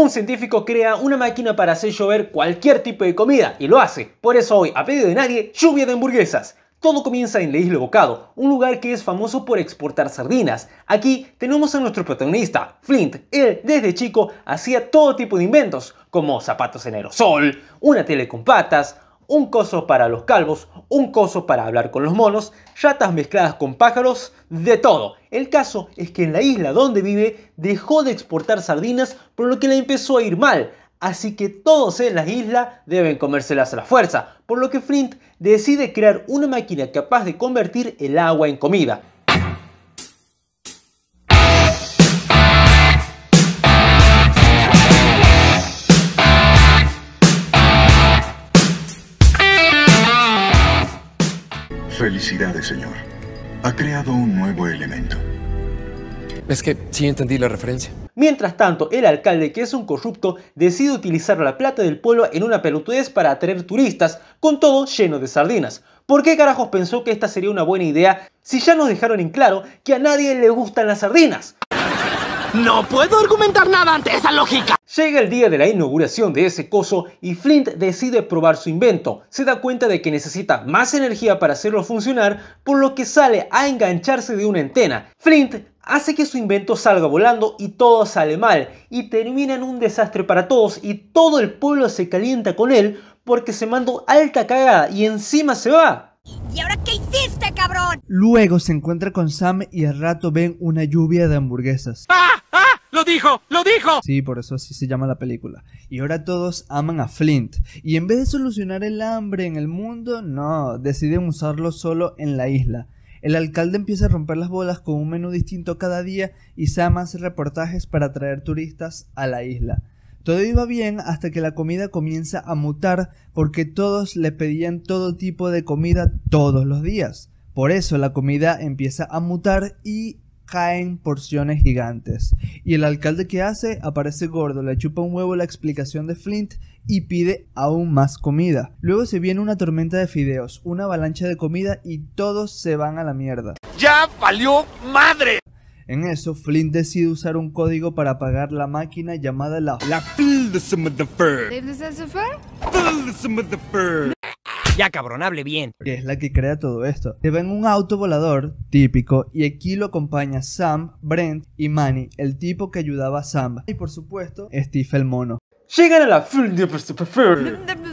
Un científico crea una máquina para hacer llover cualquier tipo de comida y lo hace. Por eso hoy, a pedido de nadie, lluvia de hamburguesas. Todo comienza en la isla Bocado, un lugar que es famoso por exportar sardinas. Aquí tenemos a nuestro protagonista, Flint. Él, desde chico, hacía todo tipo de inventos, como zapatos en aerosol, una tele con patas, un coso para los calvos, un coso para hablar con los monos, ratas mezcladas con pájaros, de todo. El caso es que en la isla donde vive dejó de exportar sardinas, por lo que le empezó a ir mal. Así que todos en la isla deben comérselas a la fuerza, por lo que Flint decide crear una máquina capaz de convertir el agua en comida. Felicidades, señor. Ha creado un nuevo elemento. Es que sí entendí la referencia. Mientras tanto, el alcalde, que es un corrupto, decide utilizar la plata del pueblo en una pelotudez para atraer turistas, con todo lleno de sardinas. ¿Por qué carajos pensó que esta sería una buena idea si ya nos dejaron en claro que a nadie le gustan las sardinas? No puedo argumentar nada ante esa lógica. Llega el día de la inauguración de ese coso y Flint decide probar su invento. Se da cuenta de que necesita más energía para hacerlo funcionar, por lo que sale a engancharse de una antena. Flint hace que su invento salga volando y todo sale mal, y termina en un desastre para todos y todo el pueblo se calienta con él porque se mandó alta cagada y encima se va. ¿Y ahora qué hiciste, cabrón? Luego se encuentra con Sam y al rato ven una lluvia de hamburguesas. ¡Ah! ¡Ah! ¡Lo dijo! ¡Lo dijo! Sí, por eso así se llama la película. Y ahora todos aman a Flint. Y en vez de solucionar el hambre en el mundo, no, deciden usarlo solo en la isla. El alcalde empieza a romper las bolas con un menú distinto cada día y Sam hace reportajes para atraer turistas a la isla. Todo iba bien hasta que la comida comienza a mutar porque todos le pedían todo tipo de comida todos los días. Por eso la comida empieza a mutar y caen porciones gigantes. Y el alcalde que hace aparece gordo, le chupa un huevo la explicación de Flint y pide aún más comida. Luego se viene una tormenta de fideos, una avalancha de comida y todos se van a la mierda. ¡Ya valió madre! En eso, Flynn decide usar un código para apagar la máquina llamada la... La ya cabrón, hable bien. Que es la que crea todo esto. Te ven un auto volador típico y aquí lo acompaña Sam, Brent y Manny, el tipo que ayudaba a Sam. Y por supuesto, Steve el mono. Llegan a la Full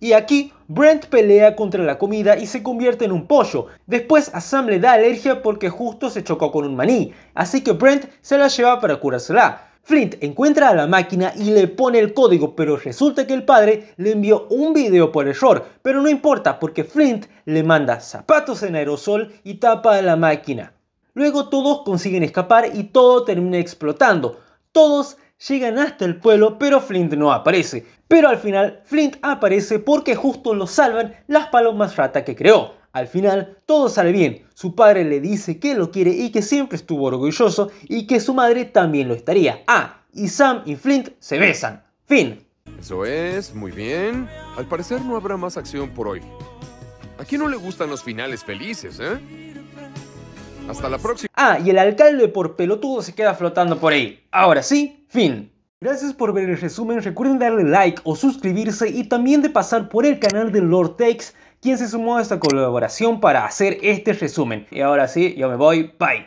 Y aquí, Brent pelea contra la comida y se convierte en un pollo. Después a Sam le da alergia porque justo se chocó con un maní, así que Brent se la lleva para curársela. Flint encuentra a la máquina y le pone el código, pero resulta que el padre le envió un video por error, pero no importa porque Flint le manda zapatos en aerosol y tapa a la máquina. Luego todos consiguen escapar y todo termina explotando. Todos llegan hasta el pueblo, pero Flint no aparece. Pero al final, Flint aparece porque justo lo salvan las palomas rata que creó. Al final, todo sale bien. Su padre le dice que lo quiere y que siempre estuvo orgulloso y que su madre también lo estaría. Ah, y Sam y Flint se besan. Fin. Eso es, muy bien. Al parecer no habrá más acción por hoy. ¿A quién no le gustan los finales felices, eh? Hasta la próxima. Ah, y el alcalde por pelotudo se queda flotando por ahí. Ahora sí, Fin. Gracias por ver el resumen, recuerden darle like o suscribirse y también de pasar por el canal de Lord Takes, quien se sumó a esta colaboración para hacer este resumen. Y ahora sí, yo me voy, bye.